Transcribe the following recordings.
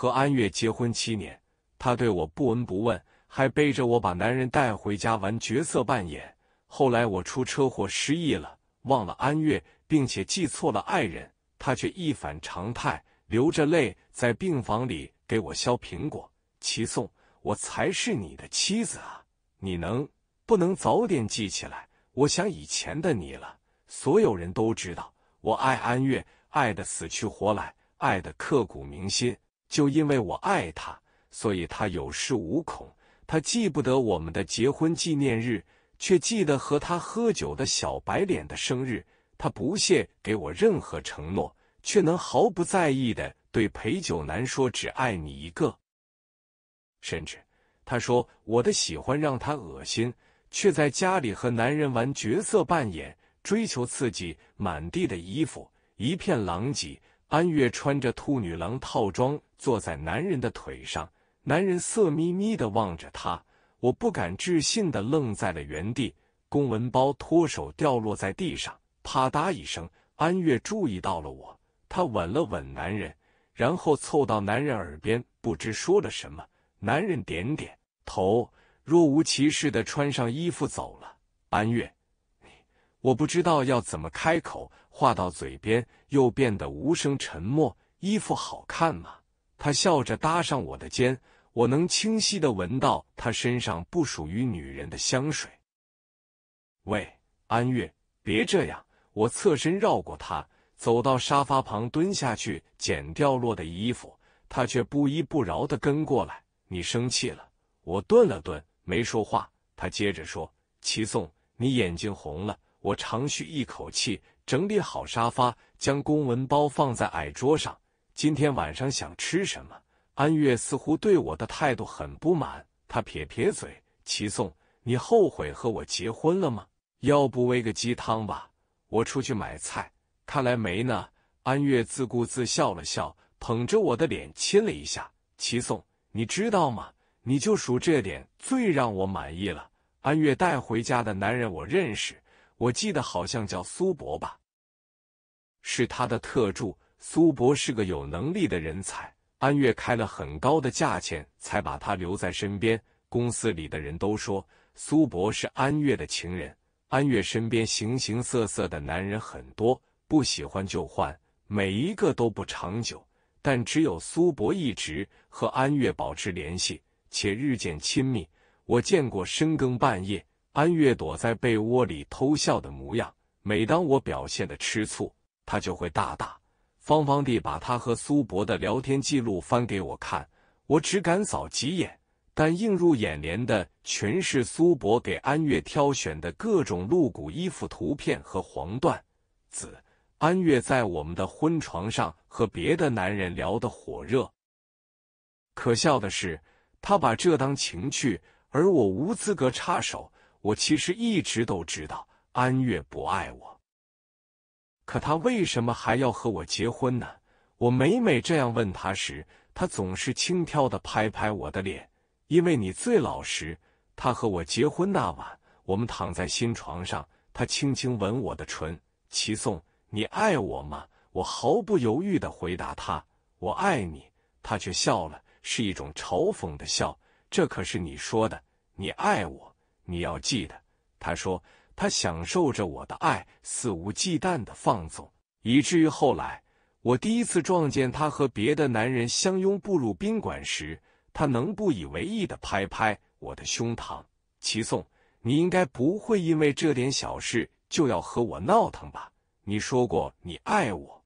和安月结婚七年，他对我不闻不问，还背着我把男人带回家玩角色扮演。后来我出车祸失忆了，忘了安月，并且记错了爱人。他却一反常态，流着泪在病房里给我削苹果。齐颂，我才是你的妻子啊！你能不能早点记起来？我想以前的你了。所有人都知道，我爱安月，爱的死去活来，爱的刻骨铭心。就因为我爱他，所以他有恃无恐。他记不得我们的结婚纪念日，却记得和他喝酒的小白脸的生日。他不屑给我任何承诺，却能毫不在意的对陪酒男说只爱你一个。甚至他说我的喜欢让他恶心，却在家里和男人玩角色扮演，追求刺激，满地的衣服，一片狼藉。安月穿着兔女郎套装坐在男人的腿上，男人色眯眯的望着她。我不敢置信的愣在了原地，公文包脱手掉落在地上，啪嗒一声。安月注意到了我，她吻了吻男人，然后凑到男人耳边不知说了什么，男人点点头，若无其事的穿上衣服走了。安月。我不知道要怎么开口，话到嘴边又变得无声沉默。衣服好看吗？他笑着搭上我的肩，我能清晰的闻到他身上不属于女人的香水。喂，安月，别这样！我侧身绕过他，走到沙发旁蹲下去捡掉落的衣服，他却不依不饶的跟过来。你生气了？我顿了顿，没说话。他接着说：“齐颂，你眼睛红了。”我长吁一口气，整理好沙发，将公文包放在矮桌上。今天晚上想吃什么？安月似乎对我的态度很不满，她撇撇嘴：“齐颂，你后悔和我结婚了吗？要不喂个鸡汤吧。”我出去买菜，看来没呢。安月自顾自笑了笑，捧着我的脸亲了一下：“齐颂，你知道吗？你就数这点最让我满意了。安月带回家的男人，我认识。”我记得好像叫苏博吧，是他的特助。苏博是个有能力的人才，安月开了很高的价钱才把他留在身边。公司里的人都说苏博是安月的情人。安月身边形形色色的男人很多，不喜欢就换，每一个都不长久。但只有苏博一直和安月保持联系，且日渐亲密。我见过深更半夜。安月躲在被窝里偷笑的模样，每当我表现的吃醋，他就会大大方方地把他和苏博的聊天记录翻给我看。我只敢扫几眼，但映入眼帘的全是苏博给安月挑选的各种露骨衣服图片和黄段子。安月在我们的婚床上和别的男人聊的火热，可笑的是，他把这当情趣，而我无资格插手。我其实一直都知道安月不爱我，可他为什么还要和我结婚呢？我每每这样问他时，他总是轻佻的拍拍我的脸。因为你最老实。他和我结婚那晚，我们躺在新床上，他轻轻吻我的唇。齐颂，你爱我吗？我毫不犹豫的回答他：“我爱你。”他却笑了，是一种嘲讽的笑。这可是你说的，你爱我。你要记得，他说他享受着我的爱，肆无忌惮的放纵，以至于后来我第一次撞见他和别的男人相拥步入宾馆时，他能不以为意的拍拍我的胸膛。齐颂，你应该不会因为这点小事就要和我闹腾吧？你说过你爱我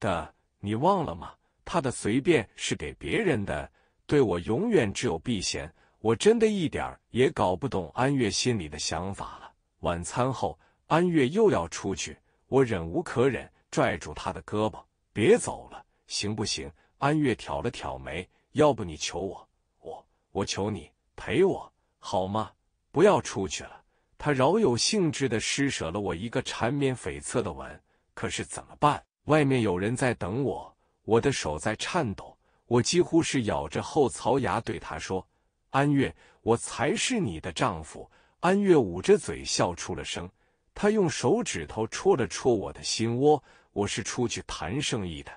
的，你忘了吗？他的随便是给别人的，对我永远只有避嫌。我真的一点儿也搞不懂安月心里的想法了。晚餐后，安月又要出去，我忍无可忍，拽住她的胳膊：“别走了，行不行？”安月挑了挑眉：“要不你求我，我我求你陪我好吗？不要出去了。”他饶有兴致的施舍了我一个缠绵悱恻的吻。可是怎么办？外面有人在等我，我的手在颤抖，我几乎是咬着后槽牙对他说。安月，我才是你的丈夫。安月捂着嘴笑出了声，她用手指头戳了戳我的心窝。我是出去谈生意的，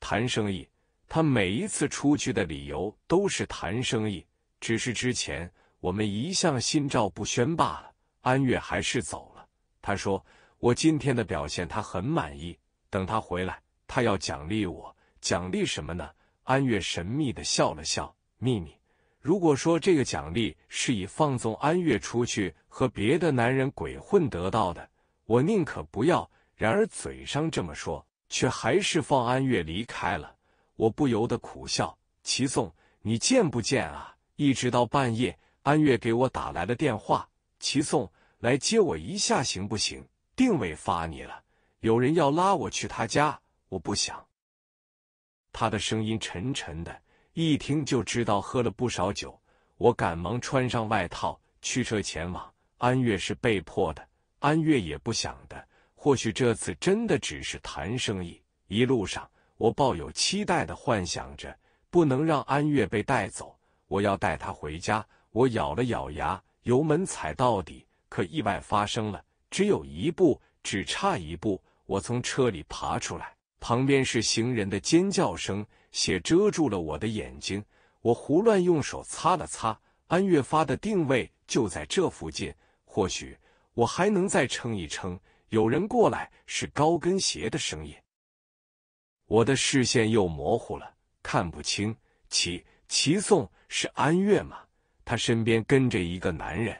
谈生意。他每一次出去的理由都是谈生意，只是之前我们一向心照不宣罢了。安月还是走了。他说：“我今天的表现他很满意，等他回来，他要奖励我。奖励什么呢？”安月神秘的笑了笑，秘密。如果说这个奖励是以放纵安月出去和别的男人鬼混得到的，我宁可不要。然而嘴上这么说，却还是放安月离开了。我不由得苦笑。齐颂，你贱不贱啊？一直到半夜，安月给我打来了电话：“齐颂，来接我一下行不行？定位发你了，有人要拉我去他家，我不想。”他的声音沉沉的。一听就知道喝了不少酒，我赶忙穿上外套，驱车前往。安月是被迫的，安月也不想的。或许这次真的只是谈生意。一路上，我抱有期待的幻想着，不能让安月被带走，我要带他回家。我咬了咬牙，油门踩到底，可意外发生了，只有一步，只差一步。我从车里爬出来。旁边是行人的尖叫声，血遮住了我的眼睛。我胡乱用手擦了擦。安月发的定位就在这附近，或许我还能再撑一撑。有人过来，是高跟鞋的声音。我的视线又模糊了，看不清。齐齐颂是安月吗？他身边跟着一个男人，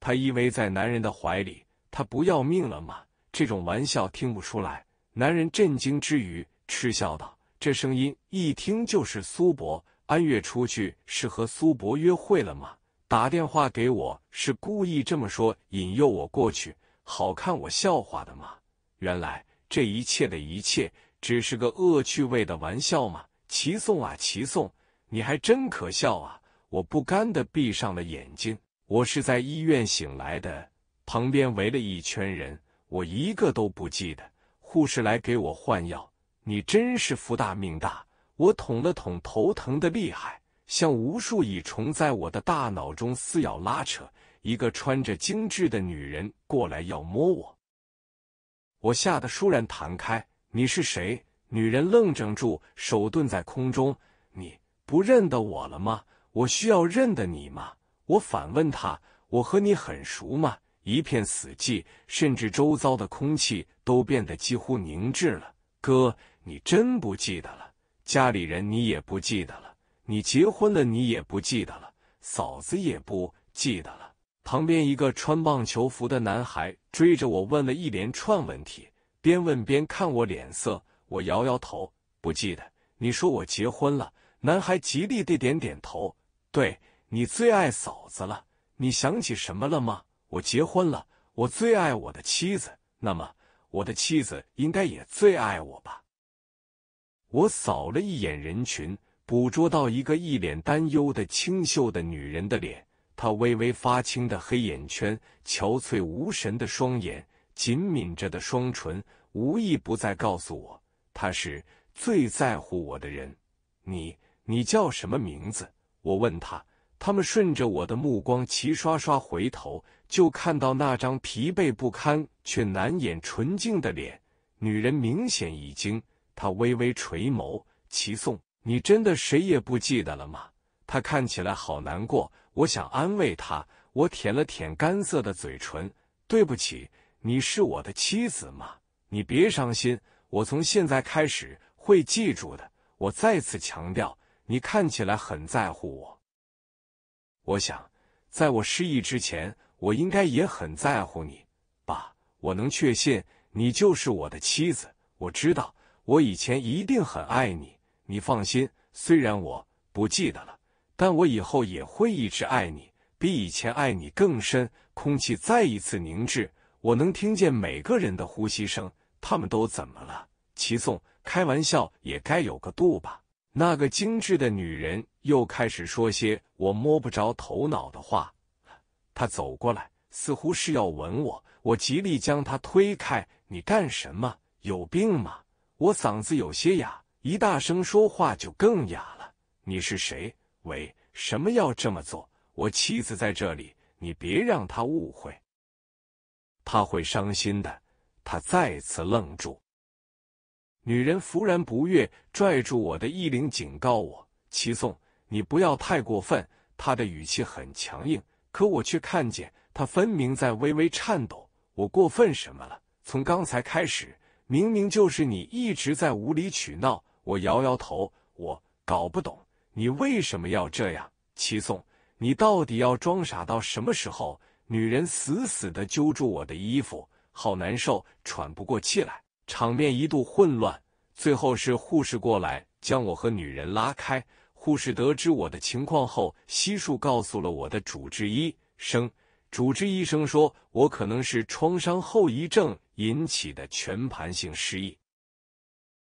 他依偎在男人的怀里。他不要命了吗？这种玩笑听不出来。男人震惊之余嗤笑道：“这声音一听就是苏博安月出去是和苏博约会了吗？打电话给我是故意这么说，引诱我过去，好看我笑话的吗？原来这一切的一切只是个恶趣味的玩笑吗？齐颂啊，齐颂，你还真可笑啊！”我不甘的闭上了眼睛。我是在医院醒来的，旁边围了一圈人，我一个都不记得。护士来给我换药，你真是福大命大！我捅了捅，头疼的厉害，像无数蚁虫在我的大脑中撕咬拉扯。一个穿着精致的女人过来要摸我，我吓得倏然弹开。你是谁？女人愣怔住，手顿在空中。你不认得我了吗？我需要认得你吗？我反问她。我和你很熟吗？一片死寂，甚至周遭的空气。都变得几乎凝滞了。哥，你真不记得了？家里人你也不记得了？你结婚了，你也不记得了？嫂子也不记得了。旁边一个穿棒球服的男孩追着我问了一连串问题，边问边看我脸色。我摇摇头，不记得。你说我结婚了？男孩极力地点点头。对，你最爱嫂子了。你想起什么了吗？我结婚了，我最爱我的妻子。那么。我的妻子应该也最爱我吧？我扫了一眼人群，捕捉到一个一脸担忧的清秀的女人的脸，她微微发青的黑眼圈，憔悴无神的双眼，紧抿着的双唇，无意不再告诉我，她是最在乎我的人。你，你叫什么名字？我问她。他们顺着我的目光，齐刷刷回头。就看到那张疲惫不堪却难掩纯净的脸，女人明显已经，她微微垂眸。齐颂，你真的谁也不记得了吗？她看起来好难过，我想安慰她。我舔了舔干涩的嘴唇，对不起，你是我的妻子吗？你别伤心，我从现在开始会记住的。我再次强调，你看起来很在乎我。我想，在我失忆之前。我应该也很在乎你，爸。我能确信你就是我的妻子。我知道我以前一定很爱你。你放心，虽然我不记得了，但我以后也会一直爱你，比以前爱你更深。空气再一次凝滞，我能听见每个人的呼吸声。他们都怎么了？齐颂，开玩笑也该有个度吧。那个精致的女人又开始说些我摸不着头脑的话。他走过来，似乎是要吻我，我极力将他推开。你干什么？有病吗？我嗓子有些哑，一大声说话就更哑了。你是谁？为什么要这么做？我妻子在这里，你别让她误会，她会伤心的。他再次愣住，女人忽然不悦，拽住我的衣领，警告我：“齐颂，你不要太过分。”他的语气很强硬。可我却看见他分明在微微颤抖，我过分什么了？从刚才开始，明明就是你一直在无理取闹。我摇摇头，我搞不懂你为什么要这样。齐颂，你到底要装傻到什么时候？女人死死地揪住我的衣服，好难受，喘不过气来。场面一度混乱，最后是护士过来将我和女人拉开。护士得知我的情况后，悉数告诉了我的主治医生。主治医生说我可能是创伤后遗症引起的全盘性失忆。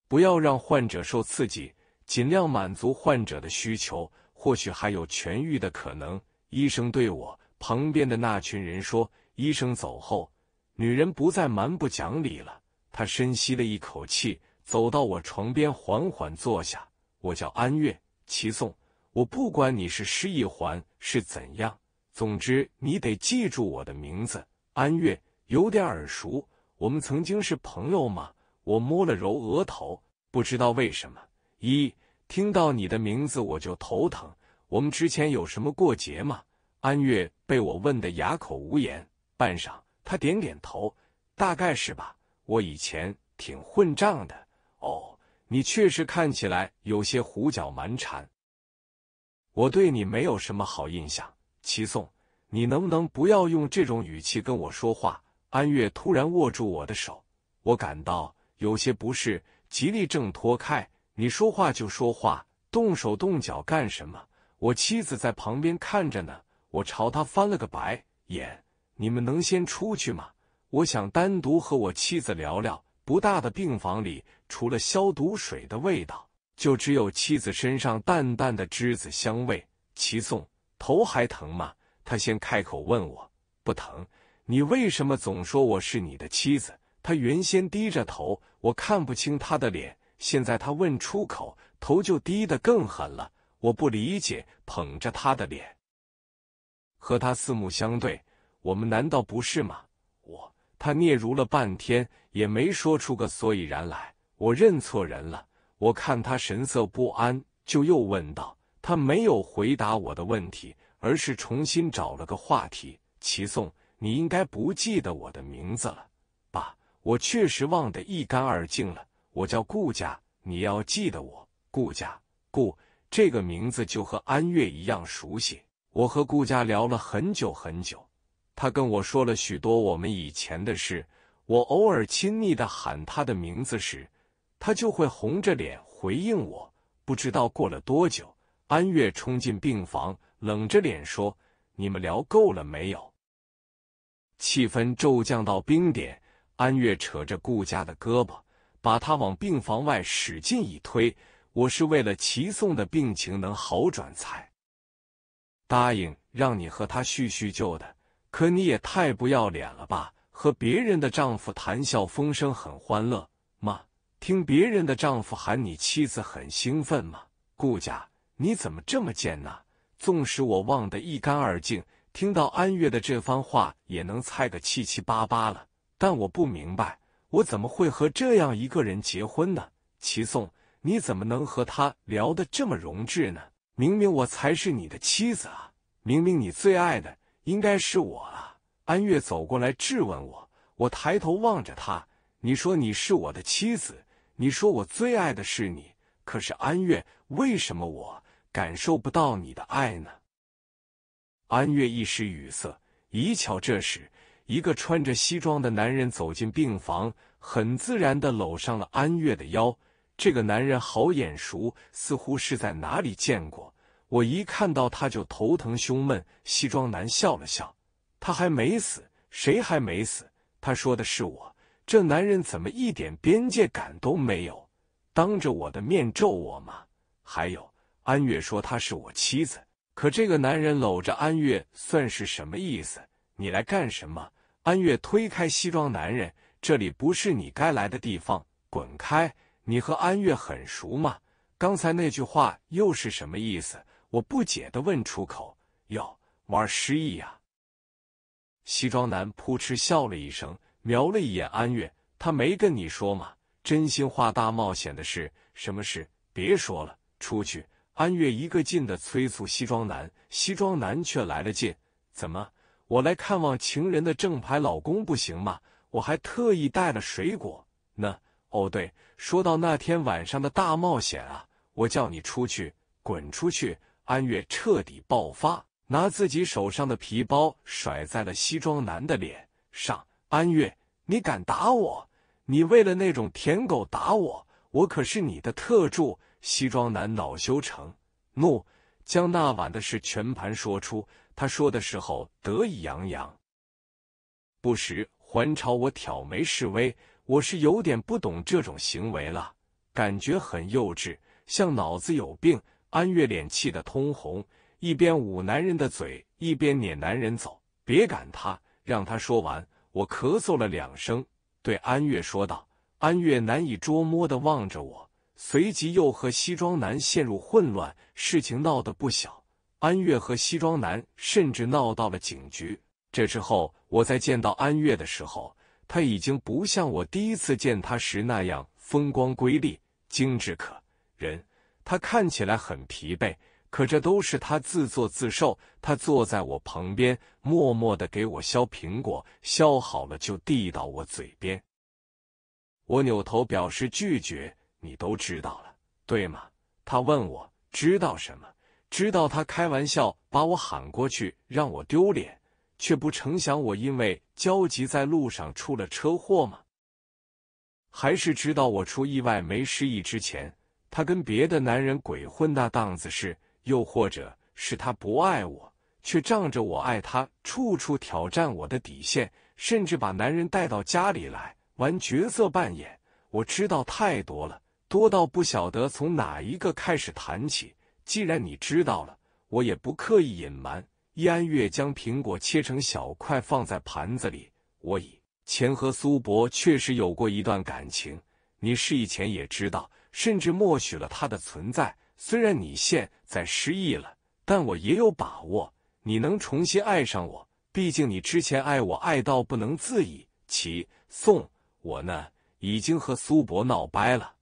不要让患者受刺激，尽量满足患者的需求，或许还有痊愈的可能。医生对我旁边的那群人说。医生走后，女人不再蛮不讲理了。她深吸了一口气，走到我床边，缓缓坐下。我叫安月。齐颂，我不管你是失忆环是怎样，总之你得记住我的名字安月，有点耳熟。我们曾经是朋友吗？我摸了揉额头，不知道为什么一听到你的名字我就头疼。我们之前有什么过节吗？安月被我问得哑口无言，半晌，他点点头，大概是吧。我以前挺混账的，哦。你确实看起来有些胡搅蛮缠，我对你没有什么好印象。齐颂，你能不能不要用这种语气跟我说话？安月突然握住我的手，我感到有些不适，极力挣脱开。你说话就说话，动手动脚干什么？我妻子在旁边看着呢。我朝他翻了个白眼。你们能先出去吗？我想单独和我妻子聊聊。不大的病房里。除了消毒水的味道，就只有妻子身上淡淡的栀子香味。齐颂，头还疼吗？他先开口问我，不疼。你为什么总说我是你的妻子？他原先低着头，我看不清他的脸。现在他问出口，头就低得更狠了。我不理解，捧着他的脸，和他四目相对。我们难道不是吗？我，他嗫嚅了半天，也没说出个所以然来。我认错人了。我看他神色不安，就又问道：“他没有回答我的问题，而是重新找了个话题。”齐颂，你应该不记得我的名字了吧？我确实忘得一干二净了。我叫顾家，你要记得我。顾家，顾这个名字就和安月一样熟悉。我和顾家聊了很久很久，他跟我说了许多我们以前的事。我偶尔亲昵的喊他的名字时。他就会红着脸回应我。不知道过了多久，安月冲进病房，冷着脸说：“你们聊够了没有？”气氛骤降到冰点。安月扯着顾家的胳膊，把他往病房外使劲一推：“我是为了齐颂的病情能好转才答应让你和他叙叙旧的。可你也太不要脸了吧！和别人的丈夫谈笑风生，很欢乐吗？”听别人的丈夫喊你妻子很兴奋吗？顾家，你怎么这么贱呢？纵使我忘得一干二净，听到安月的这番话也能猜个七七八八了。但我不明白，我怎么会和这样一个人结婚呢？齐颂，你怎么能和他聊得这么融智呢？明明我才是你的妻子啊！明明你最爱的应该是我啊！安月走过来质问我，我抬头望着他，你说你是我的妻子。你说我最爱的是你，可是安月，为什么我感受不到你的爱呢？安月一时语塞。一巧，这时一个穿着西装的男人走进病房，很自然的搂上了安月的腰。这个男人好眼熟，似乎是在哪里见过。我一看到他就头疼胸闷。西装男笑了笑，他还没死，谁还没死？他说的是我。这男人怎么一点边界感都没有？当着我的面咒我吗？还有，安月说她是我妻子，可这个男人搂着安月算是什么意思？你来干什么？安月推开西装男人，这里不是你该来的地方，滚开！你和安月很熟吗？刚才那句话又是什么意思？我不解的问出口：“哟，玩失忆啊？”西装男扑哧笑了一声。瞄了一眼安月，他没跟你说吗？真心话大冒险的事，什么事？别说了，出去！安月一个劲的催促西装男，西装男却来了劲。怎么，我来看望情人的正牌老公不行吗？我还特意带了水果呢。哦，对，说到那天晚上的大冒险啊，我叫你出去，滚出去！安月彻底爆发，拿自己手上的皮包甩在了西装男的脸上。安月，你敢打我？你为了那种舔狗打我？我可是你的特助！西装男恼羞成怒，将那晚的事全盘说出。他说的时候得意洋洋，不时还朝我挑眉示威。我是有点不懂这种行为了，感觉很幼稚，像脑子有病。安月脸气得通红，一边捂男人的嘴，一边撵男人走：“别赶他，让他说完。”我咳嗽了两声，对安月说道。安月难以捉摸的望着我，随即又和西装男陷入混乱。事情闹得不小，安月和西装男甚至闹到了警局。这之后，我在见到安月的时候，他已经不像我第一次见他时那样风光瑰丽、精致可人，他看起来很疲惫。可这都是他自作自受。他坐在我旁边，默默的给我削苹果，削好了就递到我嘴边。我扭头表示拒绝。你都知道了，对吗？他问我知道什么？知道他开玩笑把我喊过去让我丢脸，却不成想我因为焦急在路上出了车祸吗？还是知道我出意外没失忆之前，他跟别的男人鬼混那档子事？又或者是他不爱我，却仗着我爱他，处处挑战我的底线，甚至把男人带到家里来玩角色扮演。我知道太多了，多到不晓得从哪一个开始谈起。既然你知道了，我也不刻意隐瞒。易安月将苹果切成小块，放在盘子里。我以前和苏博确实有过一段感情，你是以前也知道，甚至默许了他的存在。虽然你现在失忆了，但我也有把握你能重新爱上我。毕竟你之前爱我爱到不能自已。齐宋，我呢已经和苏博闹掰了，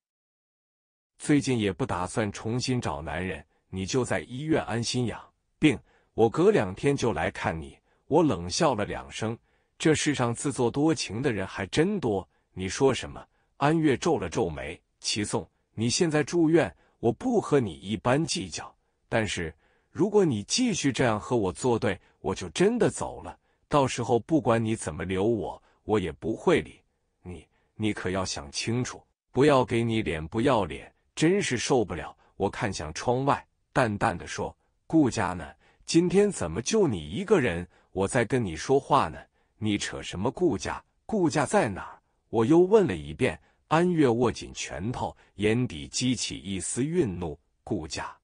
最近也不打算重新找男人，你就在医院安心养病，我隔两天就来看你。我冷笑了两声，这世上自作多情的人还真多。你说什么？安月皱了皱眉。齐宋，你现在住院。我不和你一般计较，但是如果你继续这样和我作对，我就真的走了。到时候不管你怎么留我，我也不会理你。你可要想清楚，不要给你脸不要脸，真是受不了。我看向窗外，淡淡的说：“顾家呢？今天怎么就你一个人？我在跟你说话呢，你扯什么顾家？顾家在哪？”我又问了一遍。安月握紧拳头，眼底激起一丝愠怒。顾家，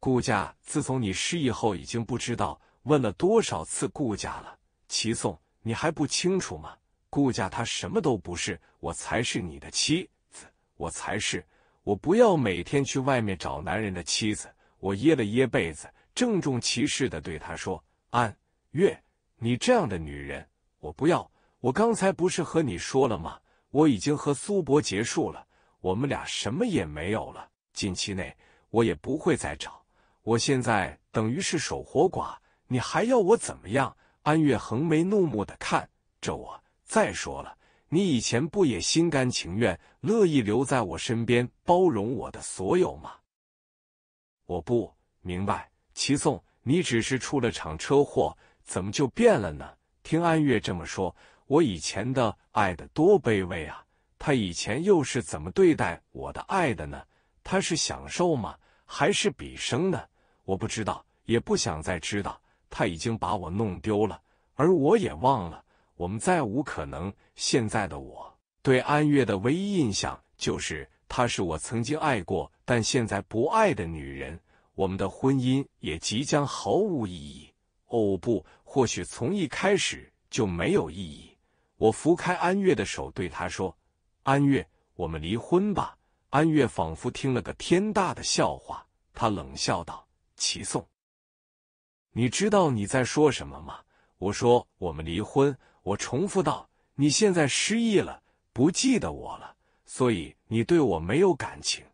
顾家，自从你失忆后，已经不知道问了多少次顾家了。齐颂，你还不清楚吗？顾家他什么都不是，我才是你的妻子，我才是。我不要每天去外面找男人的妻子。我掖了掖被子，郑重其事的对他说：“安月，你这样的女人，我不要。我刚才不是和你说了吗？”我已经和苏博结束了，我们俩什么也没有了。近期内我也不会再找，我现在等于是守活寡。你还要我怎么样？安月横眉怒目的看着我。再说了，你以前不也心甘情愿、乐意留在我身边，包容我的所有吗？我不明白，齐颂，你只是出了场车祸，怎么就变了呢？听安月这么说。我以前的爱的多卑微啊！他以前又是怎么对待我的爱的呢？他是享受吗？还是鄙生呢？我不知道，也不想再知道。他已经把我弄丢了，而我也忘了，我们再无可能。现在的我对安月的唯一印象就是，她是我曾经爱过，但现在不爱的女人。我们的婚姻也即将毫无意义。哦不，或许从一开始就没有意义。我拂开安月的手，对他说：“安月，我们离婚吧。”安月仿佛听了个天大的笑话，她冷笑道：“齐颂，你知道你在说什么吗？”我说：“我们离婚。”我重复道：“你现在失忆了，不记得我了，所以你对我没有感情。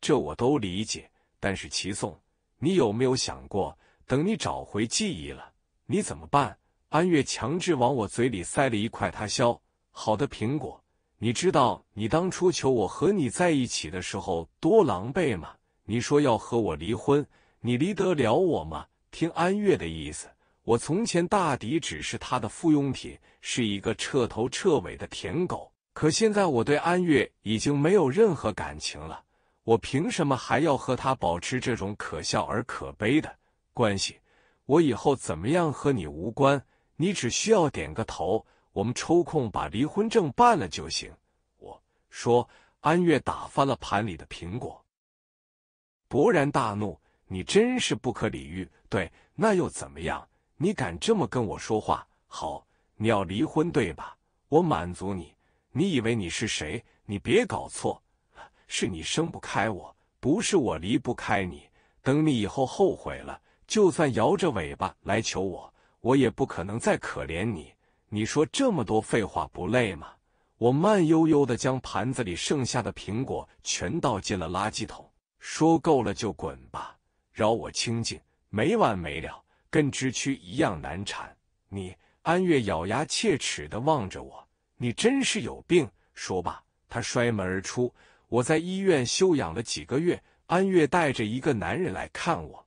这我都理解。但是齐颂，你有没有想过，等你找回记忆了，你怎么办？”安月强制往我嘴里塞了一块他削好的苹果。你知道你当初求我和你在一起的时候多狼狈吗？你说要和我离婚，你离得了我吗？听安月的意思，我从前大抵只是他的附庸品，是一个彻头彻尾的舔狗。可现在我对安月已经没有任何感情了，我凭什么还要和他保持这种可笑而可悲的关系？我以后怎么样和你无关。你只需要点个头，我们抽空把离婚证办了就行。我说，安月打翻了盘里的苹果，勃然大怒：“你真是不可理喻！对，那又怎么样？你敢这么跟我说话？好，你要离婚对吧？我满足你。你以为你是谁？你别搞错，是你生不开我，不是我离不开你。等你以后后悔了，就算摇着尾巴来求我。”我也不可能再可怜你。你说这么多废话不累吗？我慢悠悠的将盘子里剩下的苹果全倒进了垃圾桶。说够了就滚吧，饶我清静，没完没了，跟知蛆一样难缠。你安月咬牙切齿的望着我，你真是有病。说罢，他摔门而出。我在医院休养了几个月，安月带着一个男人来看我。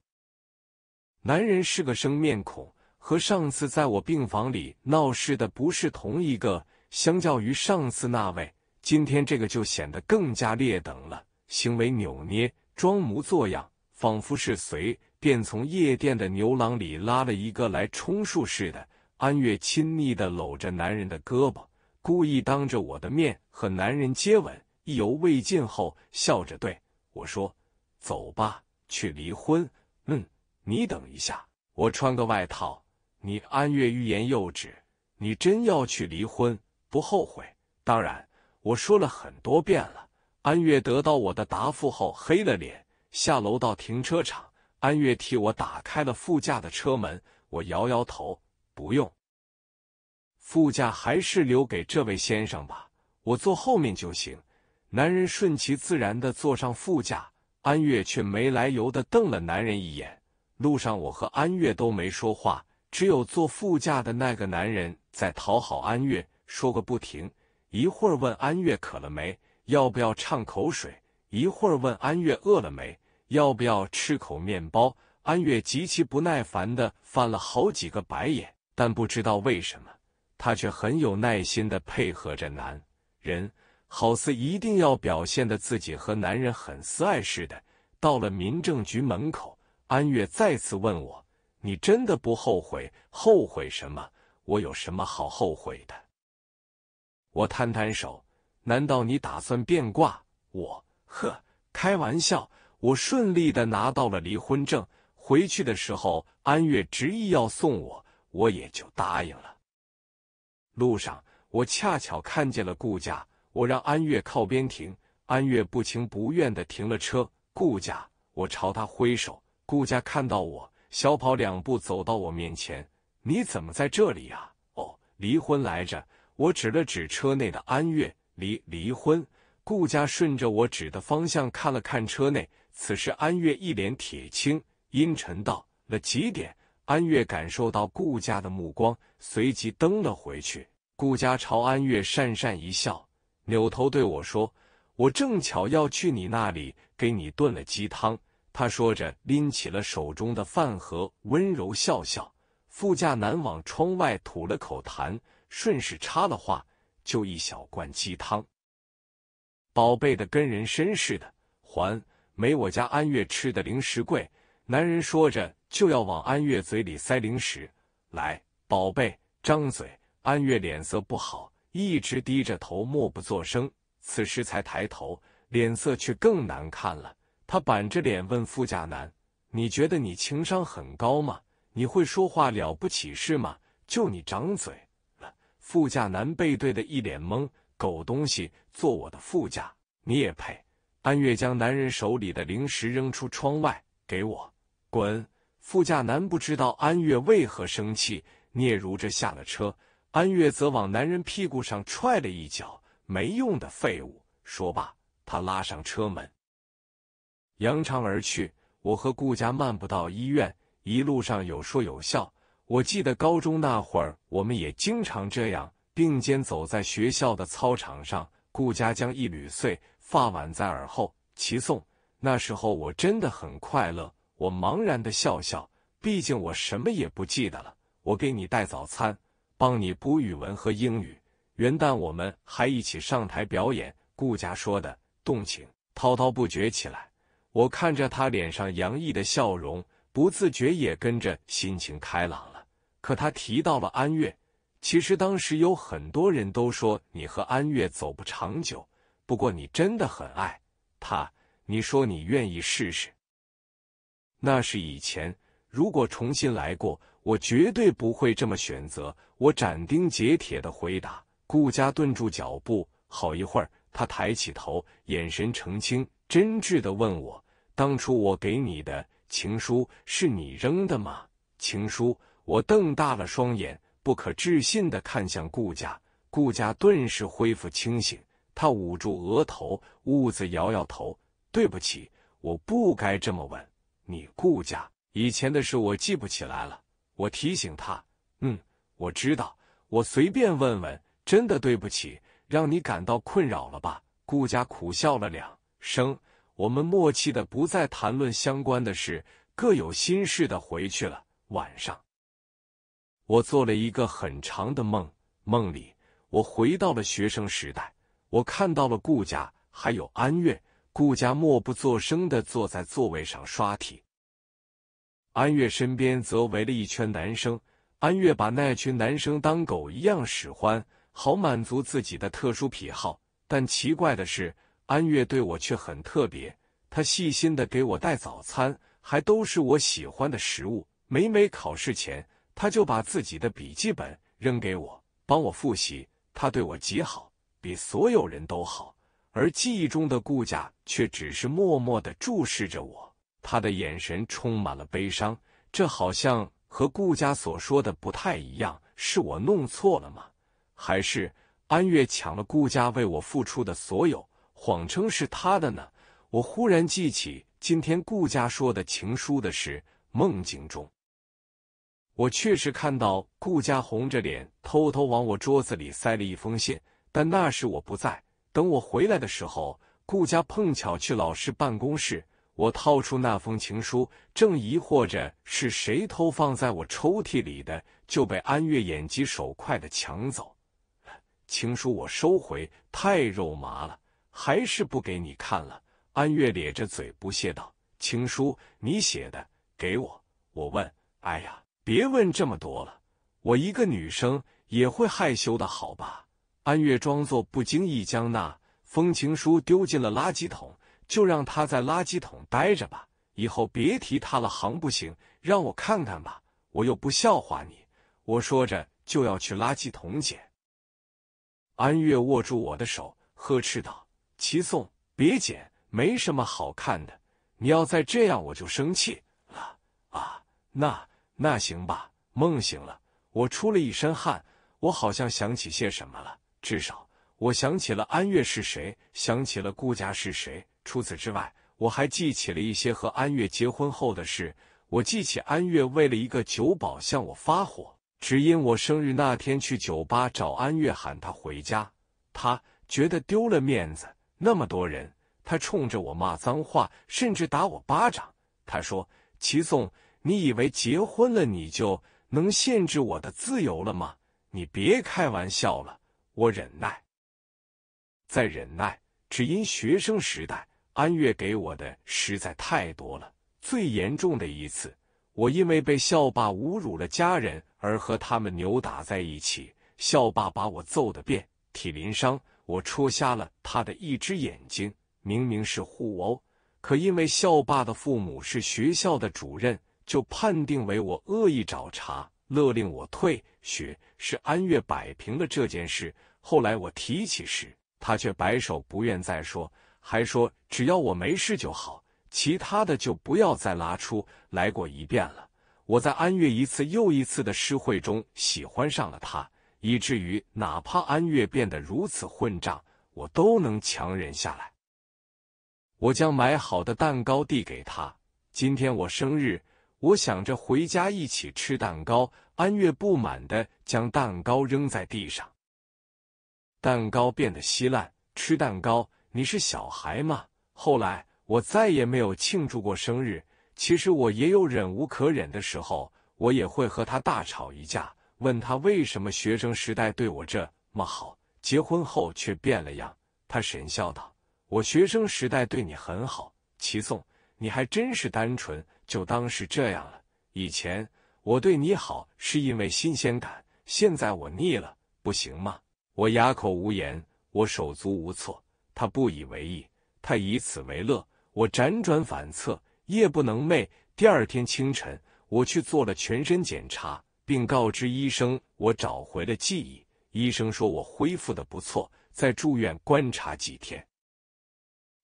男人是个生面孔。和上次在我病房里闹事的不是同一个。相较于上次那位，今天这个就显得更加劣等了。行为扭捏，装模作样，仿佛是随便从夜店的牛郎里拉了一个来充数似的。安月亲昵的搂着男人的胳膊，故意当着我的面和男人接吻，意犹未尽后，笑着对我说：“走吧，去离婚。”嗯，你等一下，我穿个外套。你安月欲言又止，你真要去离婚？不后悔？当然，我说了很多遍了。安月得到我的答复后，黑了脸，下楼到停车场。安月替我打开了副驾的车门，我摇摇头，不用，副驾还是留给这位先生吧，我坐后面就行。男人顺其自然的坐上副驾，安月却没来由的瞪了男人一眼。路上，我和安月都没说话。只有坐副驾的那个男人在讨好安月，说个不停。一会儿问安月渴了没，要不要畅口水；一会儿问安月饿了没，要不要吃口面包。安月极其不耐烦的翻了好几个白眼，但不知道为什么，他却很有耐心的配合着男人，好似一定要表现的自己和男人很私爱似的。到了民政局门口，安月再次问我。你真的不后悔？后悔什么？我有什么好后悔的？我摊摊手。难道你打算变卦？我呵，开玩笑。我顺利的拿到了离婚证。回去的时候，安月执意要送我，我也就答应了。路上，我恰巧看见了顾家，我让安月靠边停。安月不情不愿的停了车。顾家，我朝他挥手。顾家看到我。小跑两步走到我面前，你怎么在这里呀？哦，离婚来着。我指了指车内的安月，离离婚。顾家顺着我指的方向看了看车内，此时安月一脸铁青，阴沉道：“了几点？”安月感受到顾家的目光，随即蹬了回去。顾家朝安月讪讪一笑，扭头对我说：“我正巧要去你那里，给你炖了鸡汤。”他说着，拎起了手中的饭盒，温柔笑笑。副驾男往窗外吐了口痰，顺势插了话：“就一小罐鸡汤，宝贝的跟人参似的，还没我家安月吃的零食贵。”男人说着就要往安月嘴里塞零食，“来，宝贝，张嘴。”安月脸色不好，一直低着头，默不作声。此时才抬头，脸色却更难看了。他板着脸问副驾男：“你觉得你情商很高吗？你会说话了不起是吗？就你长嘴了！”副驾男背对的一脸懵：“狗东西，坐我的副驾你也配？”安月将男人手里的零食扔出窗外：“给我滚！”副驾男不知道安月为何生气，嗫嚅着下了车。安月则往男人屁股上踹了一脚：“没用的废物！”说罢，他拉上车门。扬长而去，我和顾家漫步到医院，一路上有说有笑。我记得高中那会儿，我们也经常这样并肩走在学校的操场上。顾家将一缕碎发挽在耳后，齐颂。那时候我真的很快乐。我茫然的笑笑，毕竟我什么也不记得了。我给你带早餐，帮你补语文和英语。元旦我们还一起上台表演。顾家说的动情，滔滔不绝起来。我看着他脸上洋溢的笑容，不自觉也跟着心情开朗了。可他提到了安月，其实当时有很多人都说你和安月走不长久，不过你真的很爱他，你说你愿意试试。那是以前，如果重新来过，我绝对不会这么选择。我斩钉截铁的回答。顾佳顿住脚步，好一会儿，他抬起头，眼神澄清真挚的问我。当初我给你的情书是你扔的吗？情书！我瞪大了双眼，不可置信的看向顾家。顾家顿时恢复清醒，他捂住额头，兀自摇摇头：“对不起，我不该这么问你。”顾家以前的事我记不起来了。我提醒他：“嗯，我知道，我随便问问，真的对不起，让你感到困扰了吧？”顾家苦笑了两声。我们默契的不再谈论相关的事，各有心事的回去了。晚上，我做了一个很长的梦，梦里我回到了学生时代，我看到了顾家还有安月。顾家默不作声的坐在座位上刷题，安月身边则围了一圈男生，安月把那群男生当狗一样使唤，好满足自己的特殊癖好。但奇怪的是。安月对我却很特别，她细心的给我带早餐，还都是我喜欢的食物。每每考试前，她就把自己的笔记本扔给我，帮我复习。她对我极好，比所有人都好。而记忆中的顾家却只是默默的注视着我，她的眼神充满了悲伤。这好像和顾家所说的不太一样，是我弄错了吗？还是安月抢了顾家为我付出的所有？谎称是他的呢？我忽然记起今天顾家说的情书的事。梦境中，我确实看到顾家红着脸偷偷往我桌子里塞了一封信，但那时我不在。等我回来的时候，顾家碰巧去老师办公室，我掏出那封情书，正疑惑着是谁偷放在我抽屉里的，就被安月眼疾手快的抢走。情书我收回，太肉麻了。还是不给你看了，安月咧着嘴不屑道：“情书你写的，给我。”我问：“哎呀，别问这么多了，我一个女生也会害羞的，好吧？”安月装作不经意将那封情书丢进了垃圾桶，就让他在垃圾桶待着吧，以后别提他了，行不行？让我看看吧，我又不笑话你。我说着就要去垃圾桶捡，安月握住我的手，呵斥道。齐颂，别捡，没什么好看的。你要再这样，我就生气了啊！那那行吧。梦醒了，我出了一身汗，我好像想起些什么了。至少，我想起了安月是谁，想起了顾家是谁。除此之外，我还记起了一些和安月结婚后的事。我记起安月为了一个酒保向我发火，只因我生日那天去酒吧找安月，喊他回家，他觉得丢了面子。那么多人，他冲着我骂脏话，甚至打我巴掌。他说：“齐颂，你以为结婚了你就能限制我的自由了吗？你别开玩笑了。”我忍耐，再忍耐，只因学生时代安月给我的实在太多了。最严重的一次，我因为被校霸侮辱了家人而和他们扭打在一起，校霸把我揍得遍体鳞伤。我戳瞎了他的一只眼睛，明明是互殴，可因为校霸的父母是学校的主任，就判定为我恶意找茬，勒令我退学。是安月摆平了这件事。后来我提起时，他却摆手不愿再说，还说只要我没事就好，其他的就不要再拉出来过一遍了。我在安月一次又一次的诗会中喜欢上了他。以至于哪怕安月变得如此混账，我都能强忍下来。我将买好的蛋糕递给他，今天我生日，我想着回家一起吃蛋糕。安月不满的将蛋糕扔在地上，蛋糕变得稀烂。吃蛋糕？你是小孩吗？后来我再也没有庆祝过生日。其实我也有忍无可忍的时候，我也会和他大吵一架。问他为什么学生时代对我这么好，结婚后却变了样？他神笑道：“我学生时代对你很好，齐颂，你还真是单纯，就当是这样了。以前我对你好是因为新鲜感，现在我腻了，不行吗？”我哑口无言，我手足无措。他不以为意，他以此为乐。我辗转反侧，夜不能寐。第二天清晨，我去做了全身检查。并告知医生我找回了记忆。医生说我恢复的不错，再住院观察几天，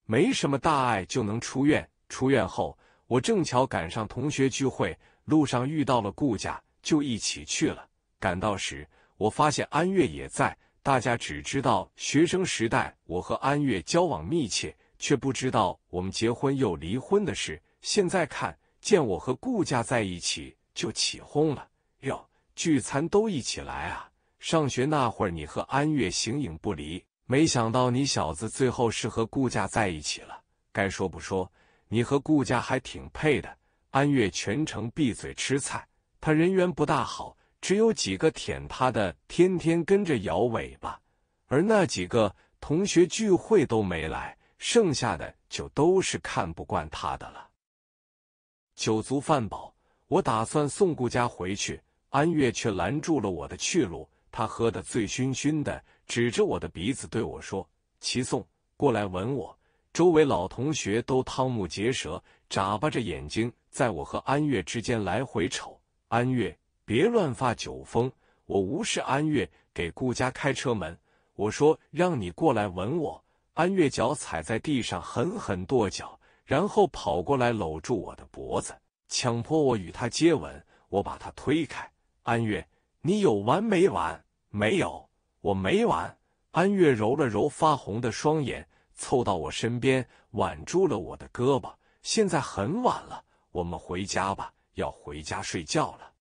没什么大碍就能出院。出院后，我正巧赶上同学聚会，路上遇到了顾家，就一起去了。赶到时，我发现安月也在。大家只知道学生时代我和安月交往密切，却不知道我们结婚又离婚的事。现在看见我和顾家在一起，就起哄了。哟，聚餐都一起来啊！上学那会儿，你和安月形影不离，没想到你小子最后是和顾家在一起了。该说不说，你和顾家还挺配的。安月全程闭嘴吃菜，他人缘不大好，只有几个舔他的，天天跟着摇尾巴。而那几个同学聚会都没来，剩下的就都是看不惯他的了。酒足饭饱，我打算送顾家回去。安月却拦住了我的去路，他喝得醉醺醺的，指着我的鼻子对我说：“齐颂，过来吻我。”周围老同学都瞠目结舌，眨巴着眼睛，在我和安月之间来回瞅。安月，别乱发酒疯！我无视安月，给顾家开车门。我说：“让你过来吻我。”安月脚踩在地上，狠狠跺脚，然后跑过来搂住我的脖子，强迫我与他接吻。我把他推开。安月，你有完没完？没有，我没完。安月揉了揉发红的双眼，凑到我身边，挽住了我的胳膊。现在很晚了，我们回家吧，要回家睡觉了。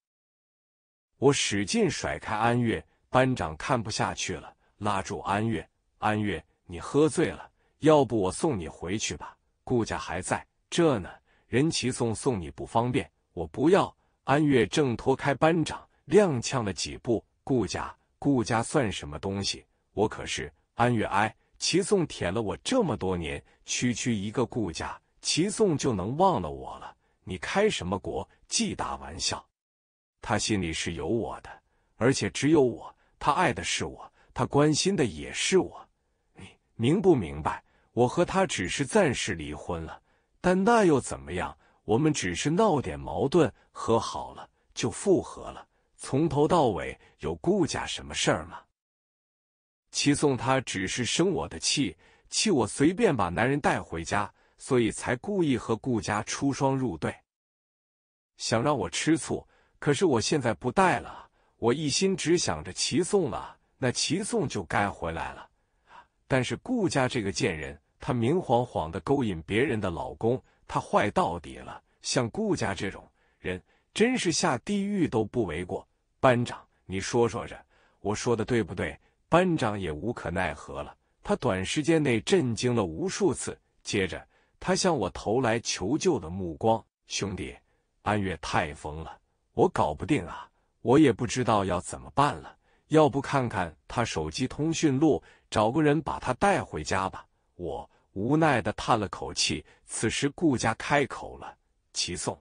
我使劲甩开安月。班长看不下去了，拉住安月。安月，你喝醉了，要不我送你回去吧？顾家还在这呢，任其送送你不方便。我不要。安月挣脱开班长。踉跄了几步，顾家，顾家算什么东西？我可是安月哀，齐颂舔了我这么多年，区区一个顾家，齐颂就能忘了我了？你开什么国际大玩笑？他心里是有我的，而且只有我，他爱的是我，他关心的也是我。你明不明白？我和他只是暂时离婚了，但那又怎么样？我们只是闹点矛盾，和好了就复合了。从头到尾有顾家什么事儿吗？齐颂他只是生我的气，气我随便把男人带回家，所以才故意和顾家出双入对，想让我吃醋。可是我现在不带了，我一心只想着齐颂了。那齐颂就该回来了。但是顾家这个贱人，她明晃晃的勾引别人的老公，她坏到底了。像顾家这种人。真是下地狱都不为过，班长，你说说着，我说的对不对？班长也无可奈何了，他短时间内震惊了无数次。接着，他向我投来求救的目光。兄弟，安月太疯了，我搞不定啊，我也不知道要怎么办了。要不看看他手机通讯录，找个人把他带回家吧。我无奈的叹了口气。此时，顾家开口了：“齐颂。”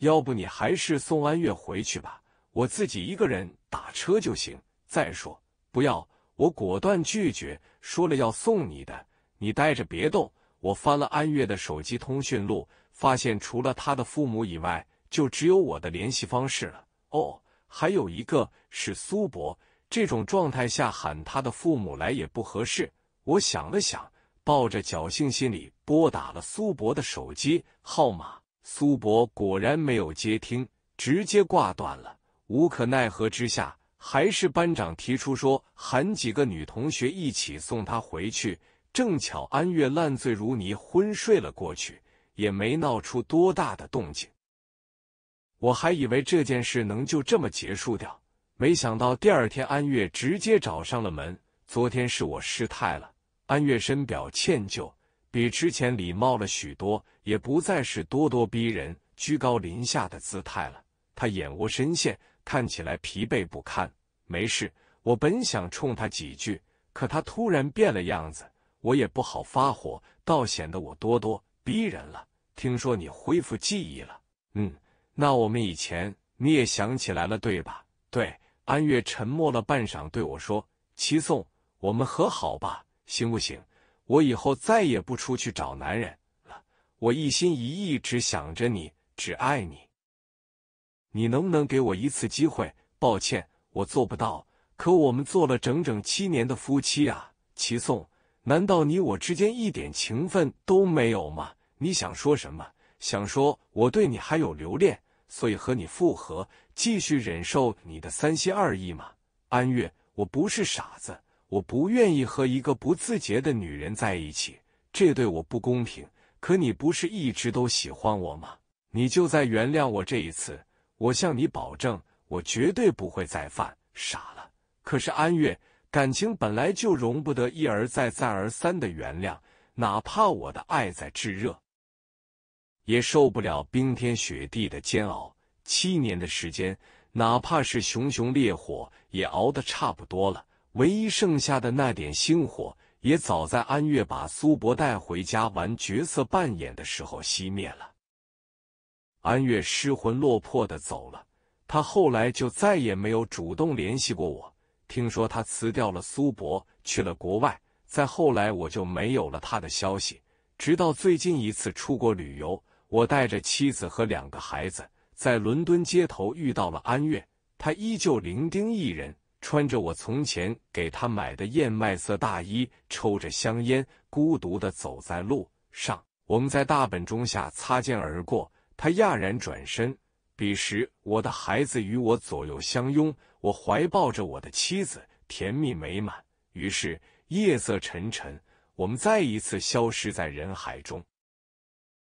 要不你还是送安月回去吧，我自己一个人打车就行。再说，不要，我果断拒绝。说了要送你的，你待着别动。我翻了安月的手机通讯录，发现除了他的父母以外，就只有我的联系方式了。哦，还有一个是苏博。这种状态下喊他的父母来也不合适。我想了想，抱着侥幸心理拨打了苏博的手机号码。苏博果然没有接听，直接挂断了。无可奈何之下，还是班长提出说喊几个女同学一起送他回去。正巧安月烂醉如泥，昏睡了过去，也没闹出多大的动静。我还以为这件事能就这么结束掉，没想到第二天安月直接找上了门。昨天是我失态了，安月深表歉疚。比之前礼貌了许多，也不再是咄咄逼人、居高临下的姿态了。他眼窝深陷，看起来疲惫不堪。没事，我本想冲他几句，可他突然变了样子，我也不好发火，倒显得我咄咄逼人了。听说你恢复记忆了？嗯，那我们以前你也想起来了，对吧？对。安月沉默了半晌，对我说：“齐颂，我们和好吧，行不行？”我以后再也不出去找男人了，我一心一意只想着你，只爱你。你能不能给我一次机会？抱歉，我做不到。可我们做了整整七年的夫妻啊，齐颂，难道你我之间一点情分都没有吗？你想说什么？想说我对你还有留恋，所以和你复合，继续忍受你的三心二意吗？安月，我不是傻子。我不愿意和一个不自觉的女人在一起，这对我不公平。可你不是一直都喜欢我吗？你就在原谅我这一次，我向你保证，我绝对不会再犯傻了。可是安月，感情本来就容不得一而再、再而三的原谅，哪怕我的爱在炙热，也受不了冰天雪地的煎熬。七年的时间，哪怕是熊熊烈火，也熬得差不多了。唯一剩下的那点星火，也早在安月把苏博带回家玩角色扮演的时候熄灭了。安月失魂落魄的走了，他后来就再也没有主动联系过我。听说他辞掉了苏博，去了国外。再后来，我就没有了他的消息。直到最近一次出国旅游，我带着妻子和两个孩子在伦敦街头遇到了安月，他依旧伶仃一人。穿着我从前给他买的燕麦色大衣，抽着香烟，孤独的走在路上。我们在大本钟下擦肩而过，他讶然转身。彼时，我的孩子与我左右相拥，我怀抱着我的妻子，甜蜜美满。于是，夜色沉沉，我们再一次消失在人海中。